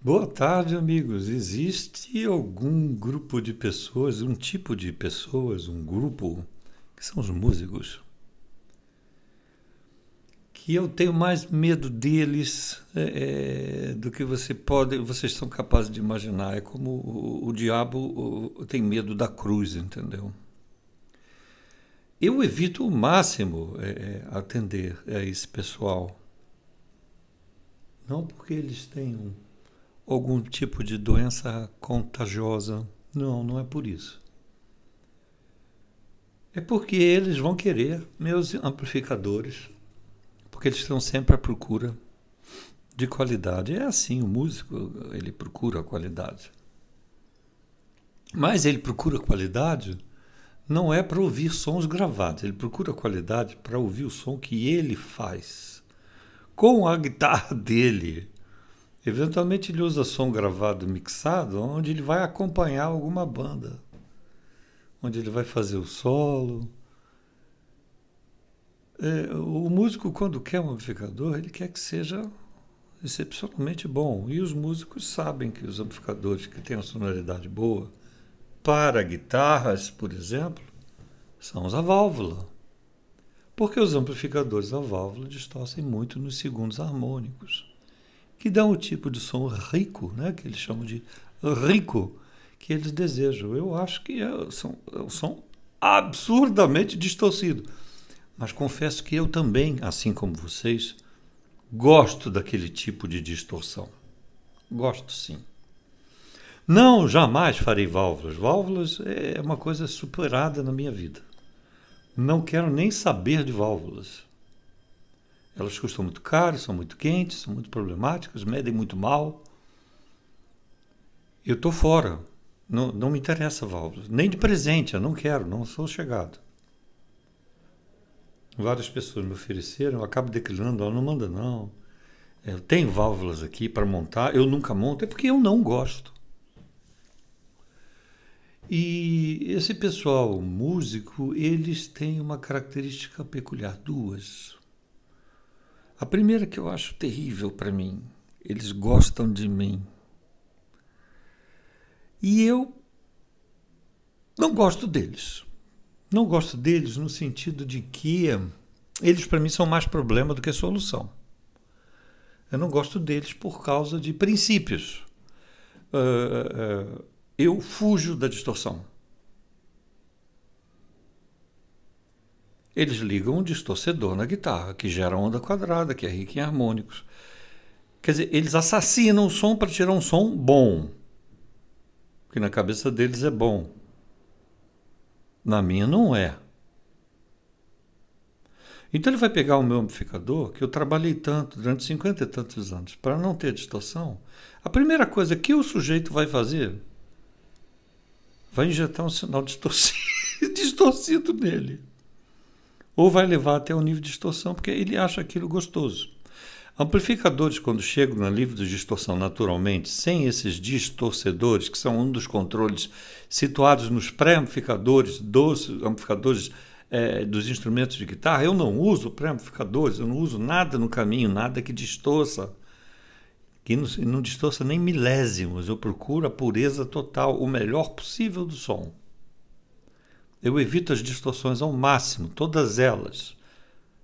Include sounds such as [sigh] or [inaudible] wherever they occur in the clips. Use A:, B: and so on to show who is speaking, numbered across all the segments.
A: Boa tarde, amigos. Existe algum grupo de pessoas, um tipo de pessoas, um grupo, que são os músicos, que eu tenho mais medo deles é, é do que você pode, vocês são capazes de imaginar. É como o, o diabo o, tem medo da cruz, entendeu? Eu evito o máximo é, é, atender a esse pessoal. Não porque eles tenham algum tipo de doença contagiosa. Não, não é por isso. É porque eles vão querer meus amplificadores, porque eles estão sempre à procura de qualidade. É assim, o músico, ele procura a qualidade. Mas ele procura qualidade não é para ouvir sons gravados, ele procura qualidade para ouvir o som que ele faz com a guitarra [laughs] dele. Eventualmente ele usa som gravado mixado, onde ele vai acompanhar alguma banda, onde ele vai fazer o solo. É, o músico, quando quer um amplificador, ele quer que seja excepcionalmente bom. E os músicos sabem que os amplificadores que têm uma sonoridade boa para guitarras, por exemplo, são os a válvula. Porque os amplificadores a válvula distorcem muito nos segundos harmônicos que dão o tipo de som rico, né, que eles chamam de rico, que eles desejam. Eu acho que é, são, é um som absurdamente distorcido. Mas confesso que eu também, assim como vocês, gosto daquele tipo de distorção. Gosto sim. Não, jamais farei válvulas. Válvulas é uma coisa superada na minha vida. Não quero nem saber de válvulas. Elas custam muito caro, são muito quentes, são muito problemáticas, medem muito mal. Eu estou fora. Não, não me interessa válvulas. Nem de presente, eu não quero, não sou chegado. Várias pessoas me ofereceram, eu acabo declinando, ela não manda não. É, eu tenho válvulas aqui para montar, eu nunca monto, é porque eu não gosto. E esse pessoal músico, eles têm uma característica peculiar, duas. A primeira que eu acho terrível para mim, eles gostam de mim. E eu não gosto deles. Não gosto deles no sentido de que eles para mim são mais problema do que solução. Eu não gosto deles por causa de princípios. Uh, uh, eu fujo da distorção. Eles ligam um distorcedor na guitarra, que gera onda quadrada, que é rica em harmônicos. Quer dizer, eles assassinam o som para tirar um som bom, que na cabeça deles é bom. Na minha não é. Então ele vai pegar o meu amplificador, que eu trabalhei tanto, durante cinquenta e tantos anos, para não ter distorção. A primeira coisa que o sujeito vai fazer vai injetar um sinal distorcido, [laughs] distorcido nele ou vai levar até o nível de distorção, porque ele acha aquilo gostoso. Amplificadores, quando chegam na nível de distorção naturalmente, sem esses distorcedores, que são um dos controles situados nos pré-amplificadores dos amplificadores é, dos instrumentos de guitarra, eu não uso pré-amplificadores, eu não uso nada no caminho, nada que distorça, que não, não distorça nem milésimos. Eu procuro a pureza total, o melhor possível do som. Eu evito as distorções ao máximo, todas elas.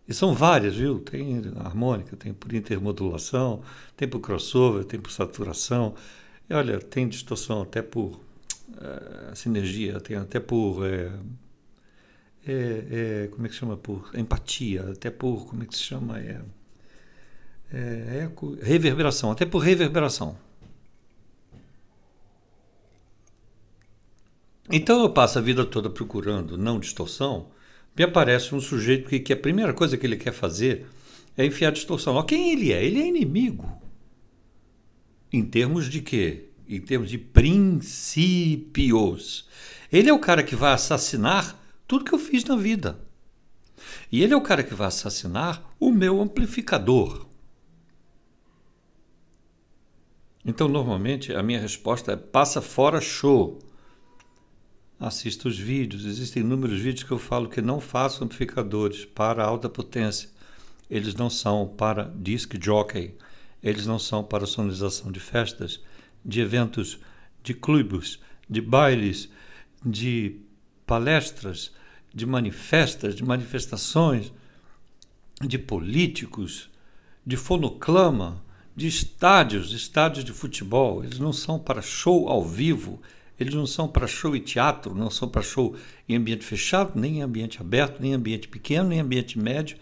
A: E são várias, viu? Tem harmônica, tem por intermodulação, tem por crossover, tem por saturação. E olha, tem distorção até por eh, sinergia, tem até por. É, é, é, como é que chama? Por empatia, até por. Como é que se chama? É, eh, reverberação, até por reverberação. Então eu passo a vida toda procurando não distorção, me aparece um sujeito que, que a primeira coisa que ele quer fazer é enfiar distorção. Olha quem ele é? Ele é inimigo. Em termos de quê? Em termos de princípios. Ele é o cara que vai assassinar tudo que eu fiz na vida. E ele é o cara que vai assassinar o meu amplificador. Então, normalmente, a minha resposta é passa fora show assista os vídeos. Existem inúmeros vídeos que eu falo que não faço amplificadores para alta potência. Eles não são para disc jockey, eles não são para sonorização de festas, de eventos, de clubes, de bailes, de palestras, de manifestas, de manifestações, de políticos, de fonoclama, de estádios, estádios de futebol. Eles não são para show ao vivo, eles não são para show e teatro, não são para show em ambiente fechado, nem em ambiente aberto, nem em ambiente pequeno, nem em ambiente médio,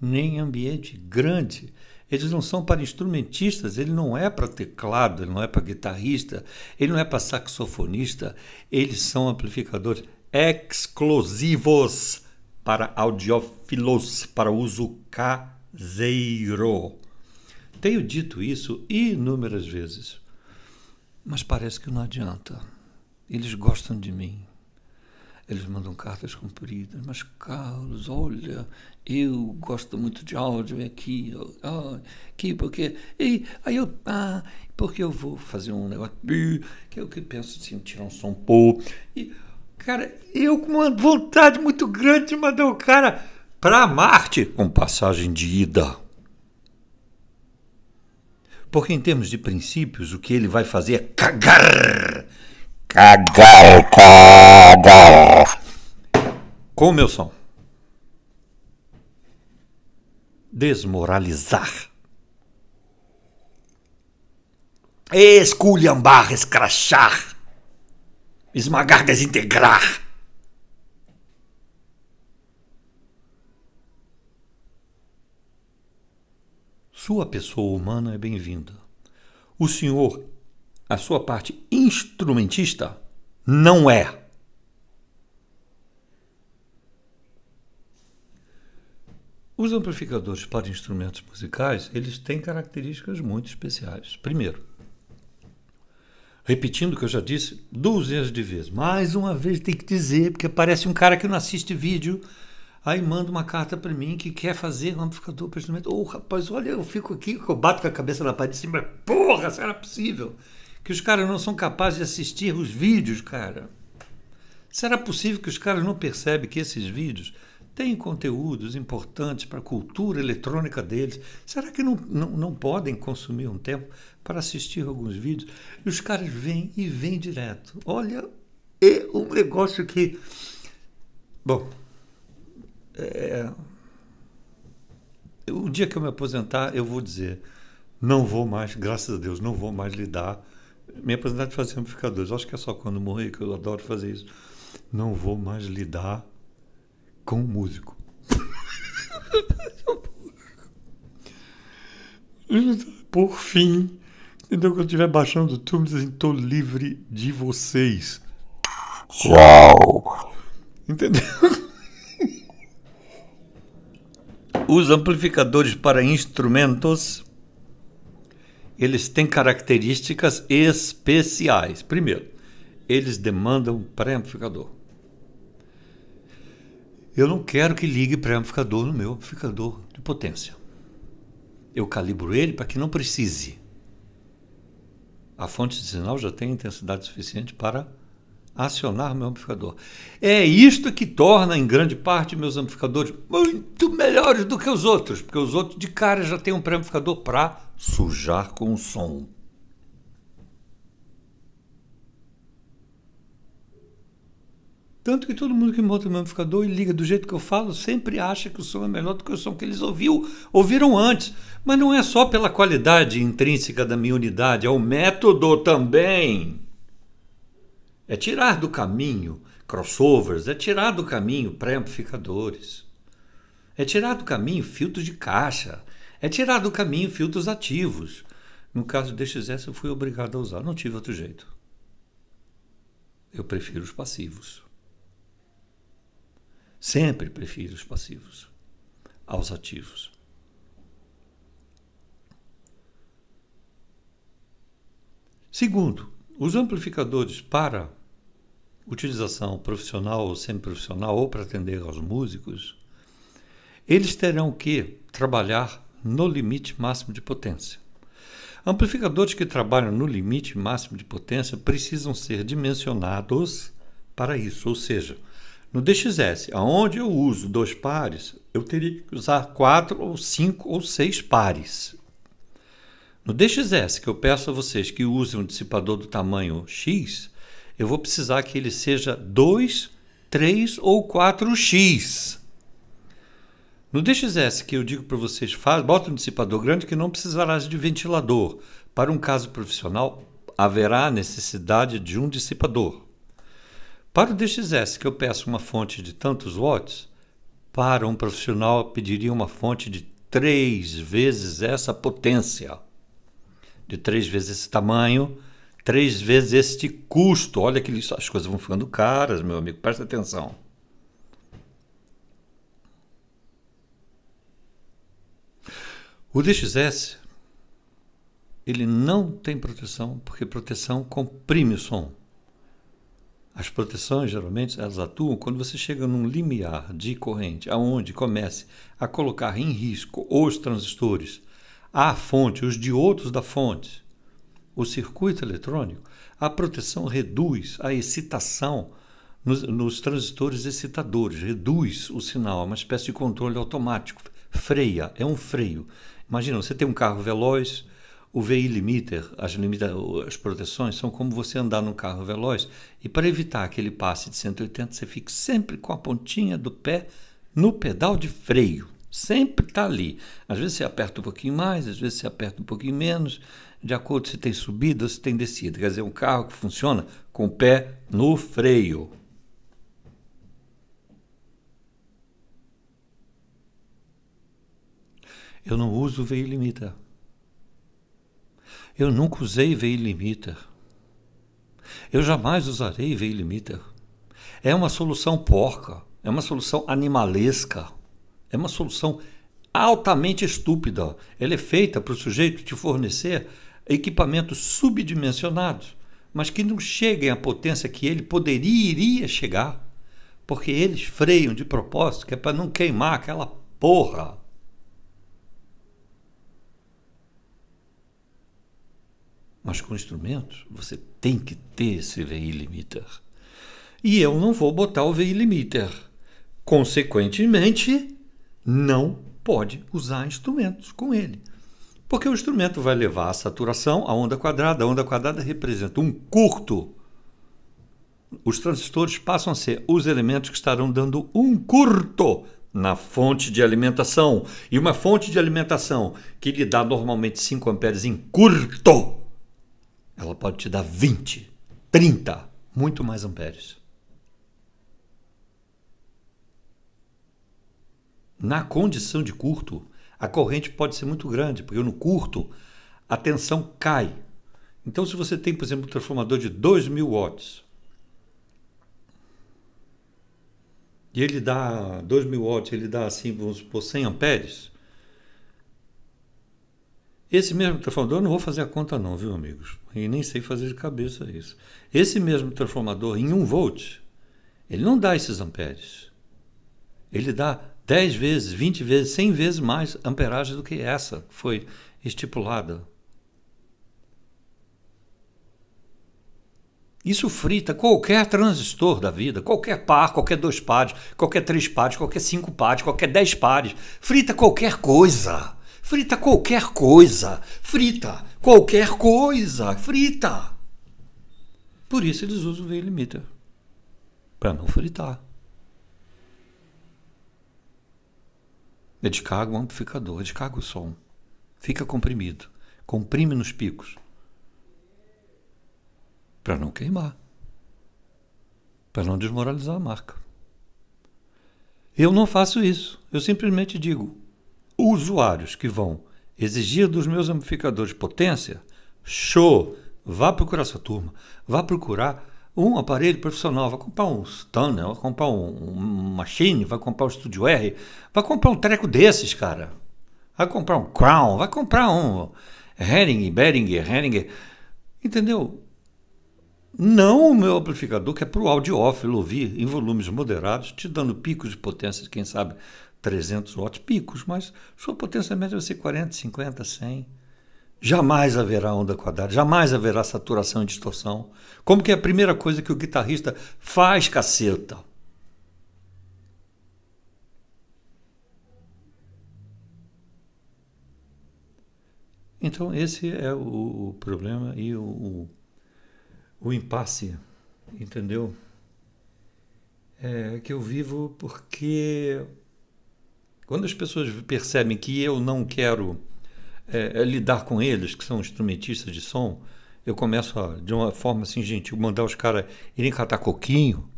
A: nem em ambiente grande. Eles não são para instrumentistas, ele não é para teclado, ele não é para guitarrista, ele não é para saxofonista, eles são amplificadores exclusivos para audiófilos, para uso caseiro. Tenho dito isso inúmeras vezes, mas parece que não adianta. Eles gostam de mim. Eles mandam cartas compridas, mas Carlos, olha, eu gosto muito de áudio é aqui, aqui, porque. E, aí eu. Ah, porque eu vou fazer um negócio. Que é o que eu penso assim, tirar um som pô. E, cara, eu com uma vontade muito grande de mandar o cara para Marte com passagem de ida. Porque, em termos de princípios, o que ele vai fazer é cagar Cagal, cagal. Com o meu som. Desmoralizar. Esculhambar, escrachar. Esmagar, desintegrar. Sua pessoa humana é bem-vinda. O senhor a sua parte instrumentista não é. Os amplificadores para instrumentos musicais, eles têm características muito especiais. Primeiro, repetindo o que eu já disse dúzias de vezes, mais uma vez tem que dizer, porque parece um cara que não assiste vídeo, aí manda uma carta para mim que quer fazer um amplificador para instrumento. Ô, oh, rapaz, olha, eu fico aqui, eu bato com a cabeça na parede de cima, assim, porra, será possível? que os caras não são capazes de assistir os vídeos, cara. Será possível que os caras não percebem que esses vídeos têm conteúdos importantes para a cultura eletrônica deles? Será que não, não, não podem consumir um tempo para assistir alguns vídeos? E os caras vêm e vêm direto. Olha, é um negócio que. Bom. É... O dia que eu me aposentar, eu vou dizer: não vou mais, graças a Deus, não vou mais lidar me aposentar de fazer amplificadores. acho que é só quando morrer que eu adoro fazer isso. Não vou mais lidar com músico. [laughs] Por fim, então Quando estiver baixando o tubo, estou assim, livre de vocês. Uau! Entendeu? Os amplificadores para instrumentos eles têm características especiais. Primeiro, eles demandam pré-amplificador. Eu não quero que ligue pré-amplificador no meu amplificador de potência. Eu calibro ele para que não precise. A fonte de sinal já tem intensidade suficiente para acionar meu amplificador. É isto que torna, em grande parte, meus amplificadores muito melhores do que os outros, porque os outros de cara já têm um pré-amplificador para sujar com o som. Tanto que todo mundo que monta o meu amplificador e liga do jeito que eu falo sempre acha que o som é melhor do que o som que eles ouviu, ouviram antes. Mas não é só pela qualidade intrínseca da minha unidade, é o método também é tirar do caminho crossovers, é tirar do caminho pré-amplificadores, é tirar do caminho filtros de caixa, é tirar do caminho filtros ativos. No caso do DXS, eu fui obrigado a usar, não tive outro jeito. Eu prefiro os passivos. Sempre prefiro os passivos aos ativos. Segundo, os amplificadores para utilização profissional ou semiprofissional ou para atender aos músicos, eles terão que trabalhar no limite máximo de potência. Amplificadores que trabalham no limite máximo de potência precisam ser dimensionados para isso, ou seja, no DXS, aonde eu uso dois pares, eu teria que usar quatro ou cinco ou seis pares. No DXS, que eu peço a vocês que usem um dissipador do tamanho X, eu vou precisar que ele seja 2, 3 ou 4x. No DXS, que eu digo para vocês, faz, bota um dissipador grande que não precisará de ventilador. Para um caso profissional, haverá necessidade de um dissipador. Para o DXS, que eu peço uma fonte de tantos watts, para um profissional pediria uma fonte de três vezes essa potência, de três vezes esse tamanho, três vezes este custo. Olha que isso, as coisas vão ficando caras, meu amigo, presta atenção. O DXS ele não tem proteção porque proteção comprime o som. As proteções geralmente elas atuam quando você chega num limiar de corrente, aonde comece a colocar em risco os transistores, a fonte, os diodos da fonte o circuito eletrônico, a proteção reduz a excitação nos, nos transistores excitadores, reduz o sinal, é uma espécie de controle automático, freia, é um freio. Imagina, você tem um carro veloz, o VI limiter, as, limita, as proteções são como você andar num carro veloz e para evitar que ele passe de 180, você fica sempre com a pontinha do pé no pedal de freio. Sempre está ali. Às vezes você aperta um pouquinho mais, às vezes você aperta um pouquinho menos de acordo se tem subida, se tem descida. Quer dizer, um carro que funciona com o pé no freio. Eu não uso veio limiter Eu nunca usei veio limiter Eu jamais usarei veio limiter É uma solução porca, é uma solução animalesca, é uma solução altamente estúpida. Ela é feita para o sujeito te fornecer equipamentos subdimensionados, mas que não cheguem à potência que ele poderia iria chegar, porque eles freiam de propósito, que é para não queimar aquela porra. Mas com instrumentos, você tem que ter esse VI limiter. E eu não vou botar o VI limiter. Consequentemente, não pode usar instrumentos com ele. Porque o instrumento vai levar a saturação, a onda quadrada. A onda quadrada representa um curto. Os transistores passam a ser os elementos que estarão dando um curto na fonte de alimentação. E uma fonte de alimentação que lhe dá normalmente 5 amperes em curto, ela pode te dar 20, 30, muito mais amperes. Na condição de curto, a corrente pode ser muito grande, porque no curto a tensão cai. Então, se você tem, por exemplo, um transformador de 2.000 watts e ele dá 2.000 watts, ele dá assim, vamos supor, 100 amperes, esse mesmo transformador, eu não vou fazer a conta não, viu, amigos? E nem sei fazer de cabeça isso. Esse mesmo transformador em 1 volt, ele não dá esses amperes. Ele dá 10 vezes, 20 vezes, 100 vezes mais amperagem do que essa que foi estipulada. Isso frita qualquer transistor da vida, qualquer par, qualquer dois pares, qualquer três pares, qualquer cinco pares, qualquer dez pares. Frita qualquer coisa. Frita qualquer coisa. Frita qualquer coisa. Frita. Por isso eles usam o V-limiter para não fritar. É de carga o amplificador, é de o som. Fica comprimido. Comprime nos picos. Para não queimar. Para não desmoralizar a marca. Eu não faço isso. Eu simplesmente digo: usuários que vão exigir dos meus amplificadores potência, show! Vá procurar sua turma. Vá procurar um aparelho profissional, vai comprar um Stunner, né, vai comprar um, Machine, vai comprar um Studio R, vai comprar um treco desses, cara. Vai comprar um Crown, vai comprar um Hering, Behringer, Heringer. Entendeu? Não o meu amplificador, que é para o audiófilo ouvir em volumes moderados, te dando picos de potência, quem sabe 300 watts picos, mas sua potência média vai ser 40, 50, 100. Jamais haverá onda quadrada, jamais haverá saturação e distorção. Como que é a primeira coisa que o guitarrista faz, caceta? Então, esse é o, o problema e o, o, o, impasse, entendeu? É que eu vivo porque quando as pessoas percebem que eu não quero é, é, lidar com eles, que são instrumentistas de som, eu começo a, de uma forma assim gentil, mandar os caras irem catar coquinho.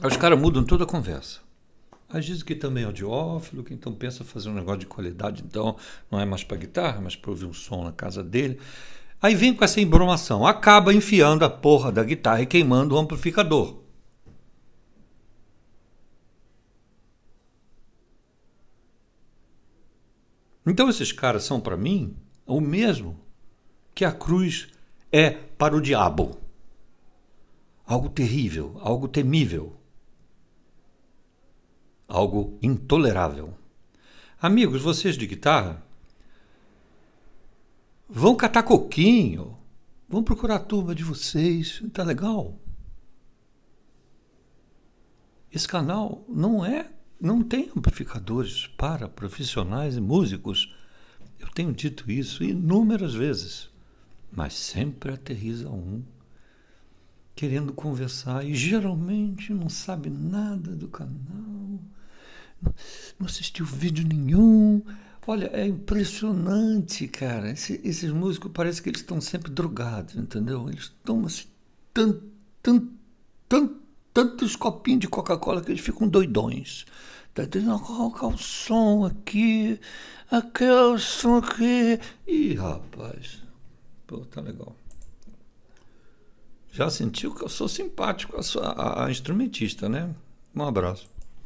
A: Aí os caras mudam toda a conversa. Às vezes que também é audiófilo, que então pensa fazer um negócio de qualidade, então não é mais para guitarra, mas para ouvir um som na casa dele. Aí vem com essa embromação, acaba enfiando a porra da guitarra e queimando o amplificador. Então esses caras são para mim o mesmo que a cruz é para o diabo. Algo terrível, algo temível, algo intolerável. Amigos, vocês de guitarra, vão catar coquinho, vão procurar a turma de vocês, tá legal? Esse canal não é não tem amplificadores para profissionais e músicos. Eu tenho dito isso inúmeras vezes, mas sempre aterriza um querendo conversar e geralmente não sabe nada do canal, não assistiu vídeo nenhum. Olha, é impressionante, cara. Esse, esses músicos parece que eles estão sempre drogados, entendeu? Eles tomam assim, tanto, tanto, tanto tantos copinhos de Coca-Cola que eles ficam doidões. Tá dizendo, colocar o som aqui, aquele som aqui. Ih, rapaz, pô, tá legal. Já sentiu que eu sou simpático a, sua, a, a instrumentista, né? Um abraço.